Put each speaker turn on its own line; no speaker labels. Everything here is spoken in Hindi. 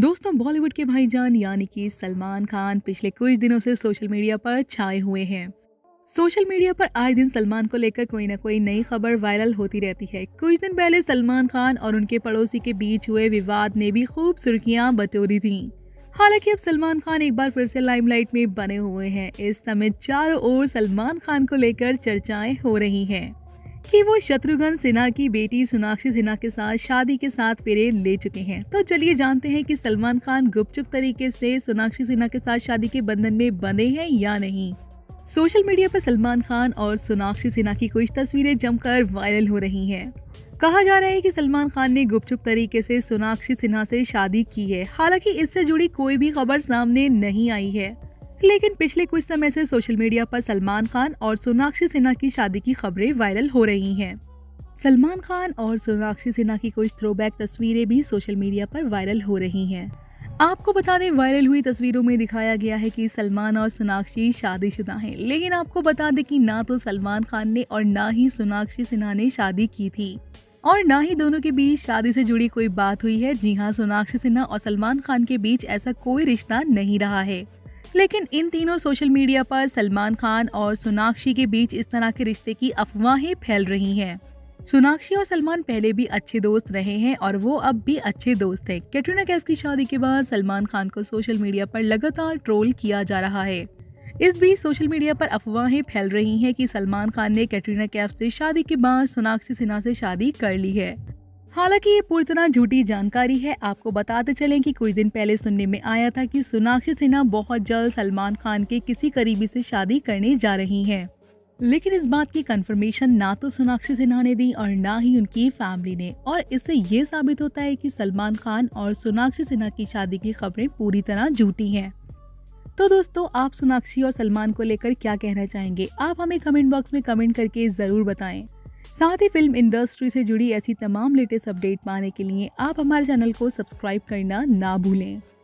दोस्तों बॉलीवुड के भाईजान यानी कि सलमान खान पिछले कुछ दिनों से सोशल मीडिया पर छाए हुए हैं सोशल मीडिया पर आए दिन सलमान को लेकर कोई ना कोई नई खबर वायरल होती रहती है कुछ दिन पहले सलमान खान और उनके पड़ोसी के बीच हुए विवाद ने भी खूब सुर्खियां बटोरी थी हालांकि अब सलमान खान एक बार फिर से लाइमलाइट में बने हुए हैं इस समय चारों ओर सलमान खान को लेकर चर्चाएं हो रही हैं कि वो शत्रुघ्न सिन्हा की बेटी सोनाक्षी सिन्हा के साथ शादी के साथ फेरे ले चुके हैं तो चलिए जानते हैं कि सलमान खान गुपचुप तरीके से सोनाक्षी सिन्हा के साथ शादी के बंधन में बंधे हैं या नहीं सोशल मीडिया पर सलमान खान और सोनाक्षी सिन्हा की कुछ तस्वीरें जमकर वायरल हो रही हैं कहा जा रहा है कि सलमान खान ने गुपचुप तरीके से सोनाक्षी सिन्हा से शादी की है हालांकि इससे जुड़ी कोई भी खबर सामने नहीं आई है लेकिन पिछले कुछ समय से सोशल मीडिया पर सलमान खान और सोनाक्षी सिन्हा की शादी की खबरें वायरल हो रही हैं सलमान खान और सोनाक्षी सिन्हा की कुछ थ्रोबैक तस्वीरें भी सोशल मीडिया पर वायरल हो रही हैं आपको बता दें वायरल हुई तस्वीरों में दिखाया गया है कि सलमान और सोनाक्षी शादीशुदा हैं लेकिन आपको बता दें कि ना तो सलमान खान ने और ना ही सोनाक्षी सिन्हा ने शादी की थी और ना ही दोनों के बीच शादी से जुड़ी कोई बात हुई है जी हाँ सोनाक्षी सिन्हा और सलमान खान के बीच ऐसा कोई रिश्ता नहीं रहा है लेकिन इन तीनों सोशल मीडिया पर सलमान खान और सोनाक्षी के बीच इस तरह के रिश्ते की अफवाहें फैल रही हैं सोनाक्षी और सलमान पहले भी अच्छे दोस्त रहे हैं और वो अब भी अच्छे दोस्त हैं कैटरीना कैफ की शादी के बाद सलमान खान को सोशल मीडिया पर लगातार ट्रोल किया जा रहा है इस बीच सोशल मीडिया पर अफवाहें फैल रही हैं कि सलमान खान ने कैटरीना कैफ से शादी के बाद सोनाक्षी सिन्हा से शादी कर ली है हालांकि ये पूरी तरह झूठी जानकारी है आपको बताते चलें कि कुछ दिन पहले सुनने में आया था कि सोनाक्षी सिन्हा बहुत जल्द सलमान खान के किसी करीबी से शादी करने जा रही हैं लेकिन इस बात की कंफर्मेशन ना तो सोनाक्षी सिन्हा ने दी और ना ही उनकी फैमिली ने और इससे ये साबित होता है कि सलमान खान और सोनाक्षी सिन्हा की शादी की खबरें पूरी तरह झूठी हैं तो दोस्तों आप सोनाक्षी और सलमान को लेकर क्या कहना चाहेंगे आप हमें कमेंट बॉक्स में कमेंट करके ज़रूर बताएं साथ ही फिल्म इंडस्ट्री से जुड़ी ऐसी तमाम लेटेस्ट अपडेट पाने के लिए आप हमारे चैनल को सब्सक्राइब करना ना भूलें